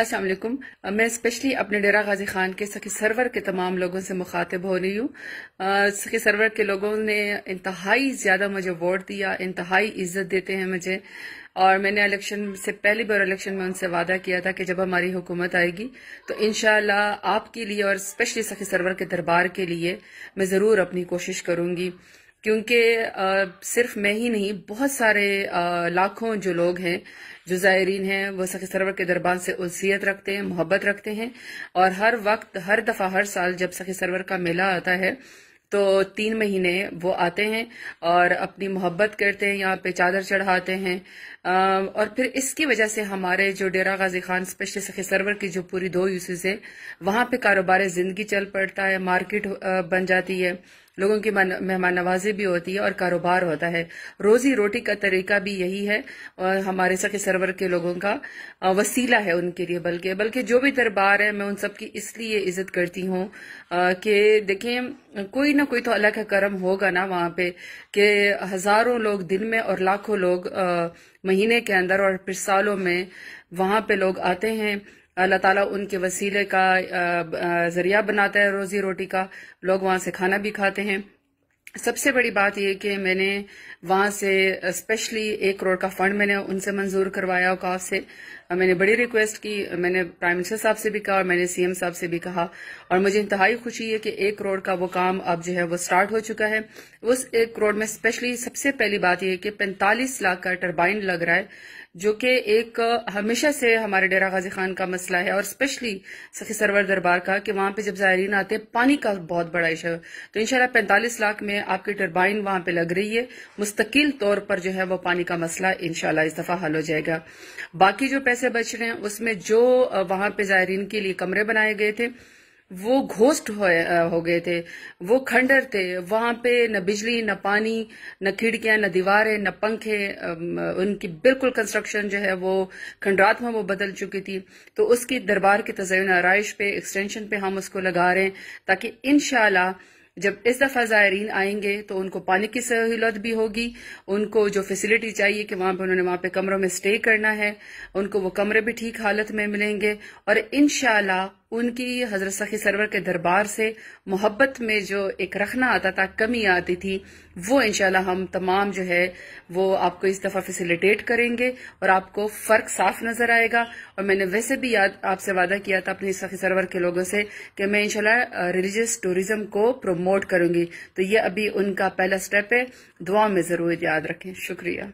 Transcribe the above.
असल uh, मैं specially अपने डेरा गाजी खान के सखी सरवर के तमाम लोगों से मुखातिब हो रही हूँ uh, सखी सरवर के लोगों ने इंतहाई ज़्यादा मुझे वोट दिया इंतहाई इज्जत देते हैं मुझे और मैंने इलेक्शन से पहली बार इलेक्शन में उनसे वादा किया था कि जब हमारी हुकूमत आएगी तो इन आपके लिए और स्पेशली सखी सरवर के दरबार के लिए मैं ज़रूर अपनी कोशिश करूंगी क्योंकि सिर्फ मैं ही नहीं बहुत सारे लाखों जो लोग हैं जो ज़ायरीन हैं वो सखी सरवर के दरबार से उसीयत रखते हैं मोहब्बत रखते हैं और हर वक्त हर दफ़ा हर साल जब सखी सरवर का मेला आता है तो तीन महीने वो आते हैं और अपनी मोहब्बत करते हैं यहाँ पे चादर चढ़ाते हैं और फिर इसकी वजह से हमारे जो डेरा गाजी खान स्पेशल सखी सरवर की जो पूरी दो यूसेज है वहां पे कारोबार ज़िंदगी चल पड़ता है मार्केट बन जाती है लोगों की मेहमान नवाजी भी होती है और कारोबार होता है रोजी रोटी का तरीका भी यही है और हमारे सके सरवर के लोगों का वसीला है उनके लिए बल्कि बल्कि जो भी दरबार है मैं उन सब की इसलिए इज्जत करती हूँ कि देखें कोई ना कोई तो अलग का करम होगा ना वहां पे कि हजारों लोग दिन में और लाखों लोग महीने के अंदर और फिर सालों में वहां पे लोग आते हैं अल्लाह ताला उनके वसीले का ज़रिया बनाता है रोज़ी रोटी का लोग वहां से खाना भी खाते हैं सबसे बड़ी बात यह कि मैंने वहां से स्पेशली एक करोड़ का फंड मैंने उनसे मंजूर करवाया औकाफ से मैंने बड़ी रिक्वेस्ट की मैंने प्राइम मिनिस्टर साहब से भी कहा और मैंने सीएम साहब से भी कहा और मुझे इंतहाई खुशी है कि एक करोड़ का वो काम अब जो है वो स्टार्ट हो चुका है उस एक करोड़ में स्पेशली सबसे पहली बात यह है कि पैंतालीस लाख का टर्बाइन लग रहा है जो कि एक हमेशा से हमारे डेरा गाजी खान का मसला है और स्पेशली सखी सरवर दरबार का कि वहां पे जब जायरीन आते हैं पानी का बहुत बड़ा इशू तो इनशाला पैंतालीस लाख में आपकी टर्बाइन वहां पे लग रही है मुस्तकिल तौर पर जो है वो पानी का मसला इनशाला इस दफा हल हो जाएगा बाकी जो पैसे से बच रहे हैं उसमें जो वहां पे जायरीन के लिए कमरे बनाए गए थे वो घोस्ट हो, हो गए थे वो खंडर थे वहां पे न बिजली न पानी न खिड़कियां न दीवारें न पंखे उनकी बिल्कुल कंस्ट्रक्शन जो है वो खंडरात में वो बदल चुकी थी तो उसकी दरबार की तजयन आरइश पे एक्सटेंशन पे हम उसको लगा रहे हैं ताकि इनशाला जब इस दफ़ा ज़ायरीन आएंगे तो उनको पानी की सहूलत भी होगी उनको जो फैसिलिटी चाहिए कि वहां पर उन्होंने वहां पे कमरों में स्टे करना है उनको वो कमरे भी ठीक हालत में मिलेंगे और इनशाला उनकी हजरत सखी सरवर के दरबार से मोहब्बत में जो एक रखना आता था कमी आती थी वो इंशाल्लाह हम तमाम जो है वो आपको इस दफ़ा फैसिलिटेट करेंगे और आपको फ़र्क साफ नज़र आएगा और मैंने वैसे भी याद आपसे वादा किया था अपने सखी सरवर के लोगों से कि मैं इंशाल्लाह रिलीजियस टूरिज़्म को प्रमोट करूंगी तो ये अभी उनका पहला स्टेप है दुआ में ज़रूर याद रखें शुक्रिया